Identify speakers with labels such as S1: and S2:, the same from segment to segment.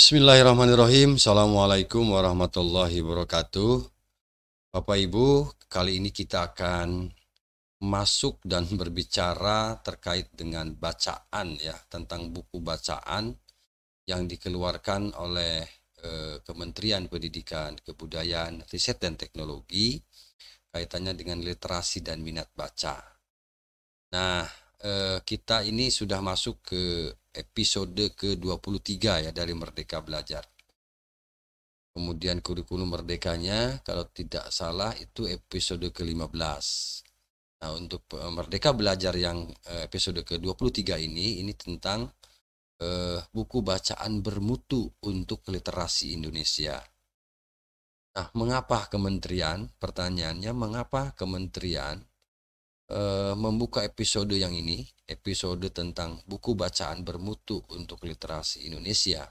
S1: Bismillahirrahmanirrahim. Assalamualaikum warahmatullahi wabarakatuh. Bapak Ibu, kali ini kita akan masuk dan berbicara terkait dengan bacaan ya, tentang buku bacaan yang dikeluarkan oleh eh, Kementerian Pendidikan, Kebudayaan, Riset dan Teknologi kaitannya dengan literasi dan minat baca. Nah, eh, kita ini sudah masuk ke episode ke-23 ya dari Merdeka Belajar. Kemudian kurikulum merdekanya kalau tidak salah itu episode ke-15. Nah, untuk eh, Merdeka Belajar yang eh, episode ke-23 ini ini tentang eh, buku bacaan bermutu untuk literasi Indonesia. Nah, mengapa kementerian? Pertanyaannya mengapa kementerian uh, membuka episode yang ini, episode tentang buku bacaan bermutu untuk literasi Indonesia.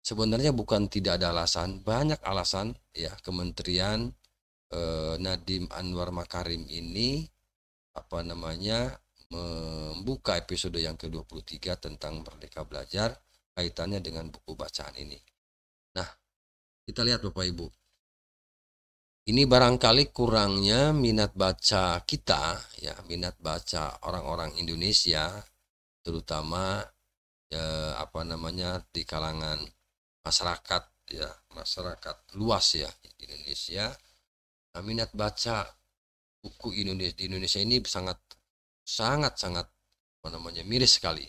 S1: Sebenarnya bukan tidak ada alasan, banyak alasan ya Kementerian eh, Nadim Anwar Makarim ini apa namanya membuka episode yang ke-23 tentang Merdeka Belajar kaitannya dengan buku bacaan ini. Nah, kita lihat Bapak Ibu. Ini barangkali kurangnya minat baca kita, ya minat baca orang-orang Indonesia, terutama ya, apa namanya di kalangan masyarakat ya masyarakat luas ya di Indonesia. Nah, minat baca buku Indonesia di Indonesia ini sangat sangat sangat apa namanya miris sekali.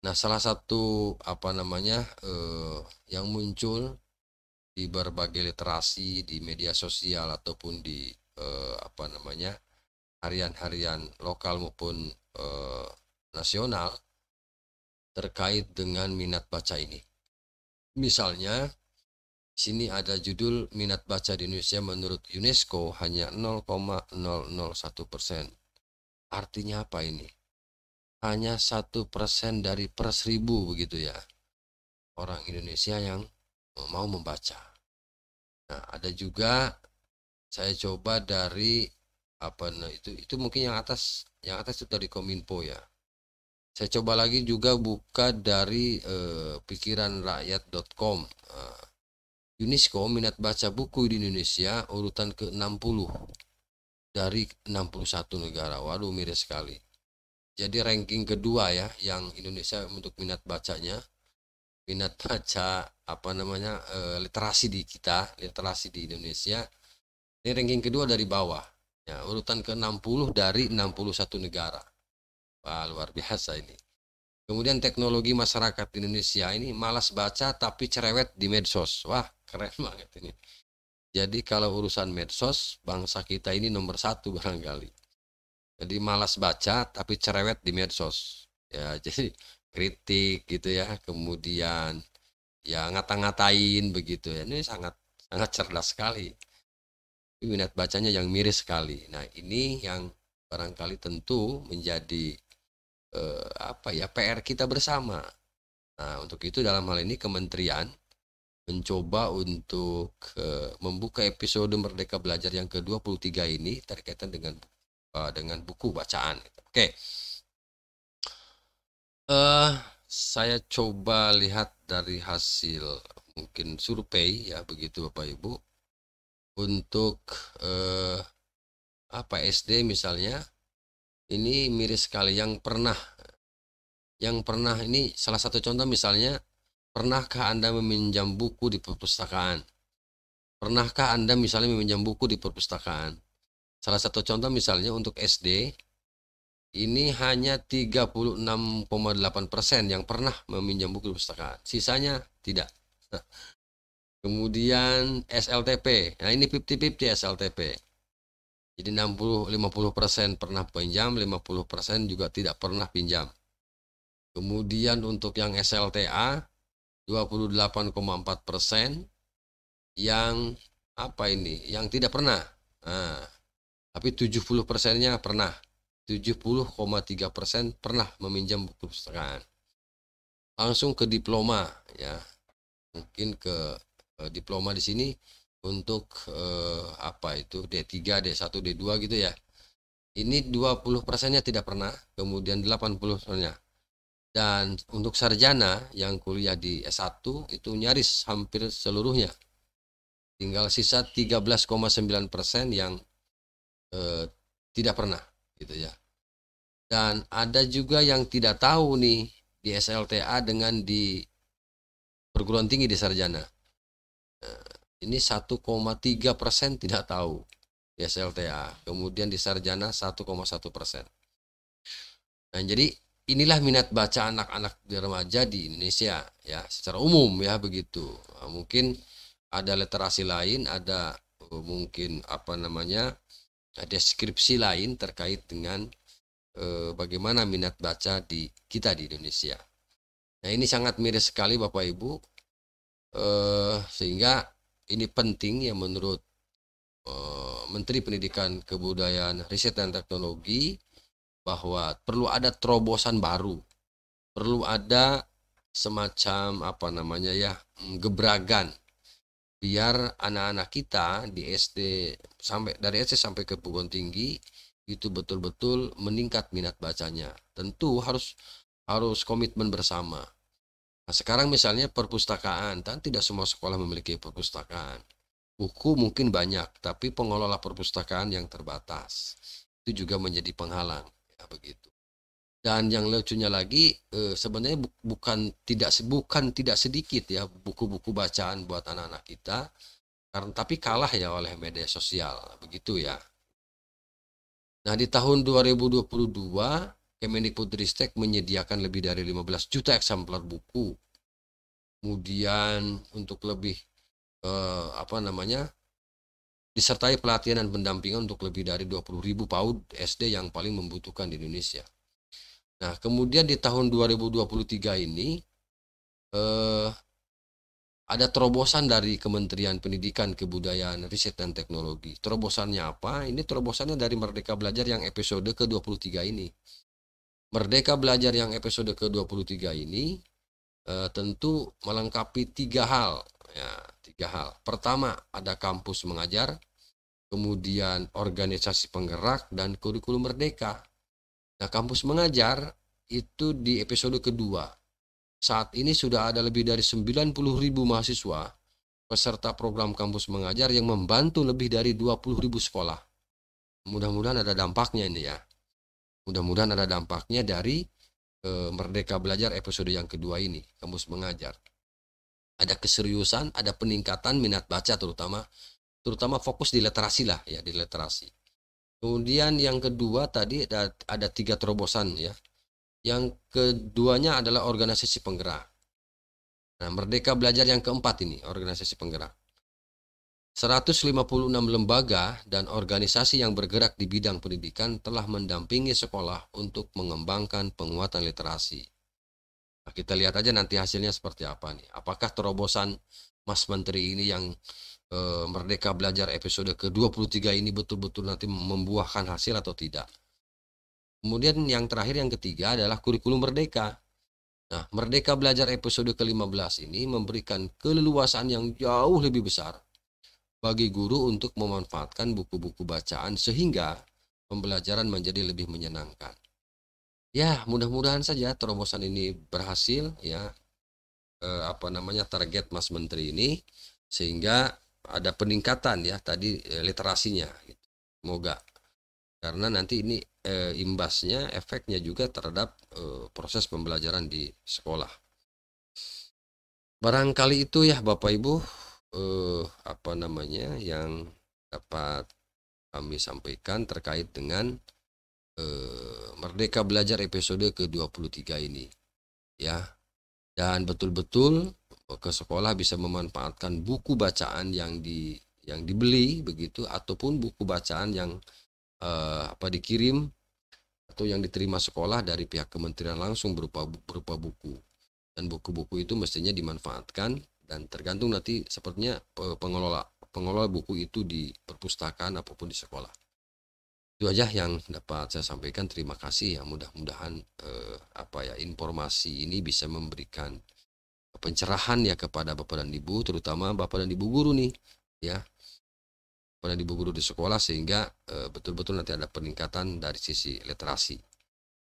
S1: Nah, salah satu apa namanya eh, yang muncul di berbagai literasi di media sosial ataupun di eh, apa namanya harian-harian lokal maupun eh, nasional terkait dengan minat baca ini. Misalnya sini ada judul minat baca di Indonesia menurut UNESCO hanya 0,001 persen. Artinya apa ini? Hanya satu persen dari per seribu begitu ya orang Indonesia yang mau membaca. Nah, ada juga saya coba dari apa nah itu itu mungkin yang atas yang atas itu dari Kominfo ya. Saya coba lagi juga buka dari eh, pikiranrakyat.com. eh, UNESCO minat baca buku di Indonesia urutan ke-60 dari 61 negara. Waduh miris sekali. Jadi ranking kedua ya yang Indonesia untuk minat bacanya. Minat baca apa namanya e, literasi di kita, literasi di Indonesia. Ini ranking kedua dari bawah. Ya, urutan ke-60 dari 61 negara. Wah, luar biasa ini. Kemudian teknologi masyarakat di Indonesia ini malas baca tapi cerewet di medsos. Wah, keren banget ini. Jadi kalau urusan medsos, bangsa kita ini nomor satu barangkali. Jadi malas baca tapi cerewet di medsos. Ya, jadi kritik gitu ya. Kemudian ya ngata-ngatain begitu ya ini sangat sangat cerdas sekali minat bacanya yang miris sekali nah ini yang barangkali tentu menjadi eh, apa ya PR kita bersama nah untuk itu dalam hal ini kementerian mencoba untuk eh, membuka episode Merdeka Belajar yang ke-23 ini terkaitan dengan eh, dengan buku bacaan oke okay. eh saya coba lihat dari hasil mungkin survei ya begitu Bapak Ibu untuk eh, apa SD misalnya ini miris sekali yang pernah yang pernah ini salah satu contoh misalnya pernahkah Anda meminjam buku di perpustakaan pernahkah Anda misalnya meminjam buku di perpustakaan salah satu contoh misalnya untuk SD ini hanya 36,8 persen yang pernah meminjam buku perpustakaan. Sisanya tidak. kemudian SLTP. Nah ini 50-50 SLTP. Jadi 60 50 persen pernah pinjam, 50 persen juga tidak pernah pinjam. Kemudian untuk yang SLTA 28,4 persen yang apa ini? Yang tidak pernah. Nah, tapi 70 persennya pernah. 70,3% persen pernah meminjam buku perpustakaan. Langsung ke diploma ya. Mungkin ke, eh, diploma di sini untuk eh, apa itu D3, D1, D2 gitu ya. Ini 20 persennya tidak pernah, kemudian 80 persennya. Dan untuk sarjana yang kuliah di S1 itu nyaris hampir seluruhnya. Tinggal sisa 13,9 persen yang eh, tidak pernah gitu ya dan ada juga yang tidak tahu nih di SLTA dengan di perguruan tinggi di sarjana nah, ini 1,3 persen tidak tahu di SLTA kemudian di sarjana 1,1 persen nah jadi inilah minat baca anak-anak di remaja di Indonesia ya secara umum ya begitu nah, mungkin ada literasi lain ada eh, mungkin apa namanya deskripsi lain terkait dengan eh, bagaimana minat baca di kita di Indonesia. Nah ini sangat miris sekali Bapak Ibu, eh, sehingga ini penting ya menurut eh, Menteri Pendidikan Kebudayaan Riset dan Teknologi bahwa perlu ada terobosan baru, perlu ada semacam apa namanya ya gebrakan biar anak-anak kita di SD sampai dari SD sampai ke perguruan tinggi itu betul-betul meningkat minat bacanya. Tentu harus harus komitmen bersama. Nah, sekarang misalnya perpustakaan, kan tidak semua sekolah memiliki perpustakaan. Buku mungkin banyak, tapi pengelola perpustakaan yang terbatas. Itu juga menjadi penghalang, ya begitu. Dan yang lucunya lagi, eh, sebenarnya bukan tidak bukan tidak sedikit ya buku-buku bacaan buat anak-anak kita, karena tapi kalah ya oleh media sosial, begitu ya. Nah, di tahun 2022, Kemendikbudristek menyediakan lebih dari 15 juta eksemplar buku. Kemudian untuk lebih eh, apa namanya? disertai pelatihan dan pendampingan untuk lebih dari 20 ribu PAUD SD yang paling membutuhkan di Indonesia. Nah, kemudian di tahun 2023 ini eh, ada terobosan dari Kementerian Pendidikan, Kebudayaan, Riset dan Teknologi. Terobosannya apa? Ini terobosannya dari Merdeka Belajar yang episode ke-23 ini. Merdeka Belajar yang episode ke-23 ini e, tentu melengkapi tiga hal. Ya, tiga hal. Pertama, ada kampus mengajar, kemudian organisasi penggerak dan kurikulum merdeka. Nah, kampus mengajar itu di episode kedua saat ini sudah ada lebih dari 90.000 mahasiswa peserta program kampus mengajar yang membantu lebih dari 20.000 sekolah. Mudah-mudahan ada dampaknya ini ya. Mudah-mudahan ada dampaknya dari e, Merdeka Belajar episode yang kedua ini, kampus mengajar. Ada keseriusan, ada peningkatan minat baca terutama, terutama fokus di literasi lah ya, di literasi. Kemudian yang kedua tadi ada, ada tiga terobosan ya, yang keduanya adalah organisasi penggerak. Nah, Merdeka Belajar yang keempat ini, organisasi penggerak. 156 lembaga dan organisasi yang bergerak di bidang pendidikan telah mendampingi sekolah untuk mengembangkan penguatan literasi. Nah, kita lihat aja nanti hasilnya seperti apa nih. Apakah terobosan Mas Menteri ini yang e, Merdeka Belajar episode ke-23 ini betul-betul nanti membuahkan hasil atau tidak? Kemudian yang terakhir yang ketiga adalah kurikulum merdeka. Nah, Merdeka Belajar episode ke-15 ini memberikan keleluasan yang jauh lebih besar bagi guru untuk memanfaatkan buku-buku bacaan sehingga pembelajaran menjadi lebih menyenangkan. Ya, mudah-mudahan saja terobosan ini berhasil ya. E, apa namanya target Mas Menteri ini sehingga ada peningkatan ya tadi eh, literasinya gitu. Semoga karena nanti ini e, imbasnya efeknya juga terhadap e, proses pembelajaran di sekolah barangkali itu ya bapak ibu e, apa namanya yang dapat kami sampaikan terkait dengan e, merdeka belajar episode ke 23 ini ya dan betul-betul ke sekolah bisa memanfaatkan buku bacaan yang di yang dibeli begitu ataupun buku bacaan yang uh, apa dikirim atau yang diterima sekolah dari pihak kementerian langsung berupa berupa buku dan buku-buku itu mestinya dimanfaatkan dan tergantung nanti sepertinya eh, pengelola pengelola buku itu di perpustakaan apapun di sekolah itu aja yang dapat saya sampaikan terima kasih ya mudah-mudahan eh, apa ya informasi ini bisa memberikan pencerahan ya kepada bapak dan ibu terutama bapak dan ibu guru nih ya pernah ibu guru di sekolah sehingga eh, betul-betul nanti ada peningkatan dari sisi literasi.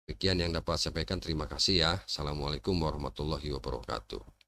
S1: Demikian yang dapat saya sampaikan. Terima kasih ya. Assalamualaikum warahmatullahi wabarakatuh.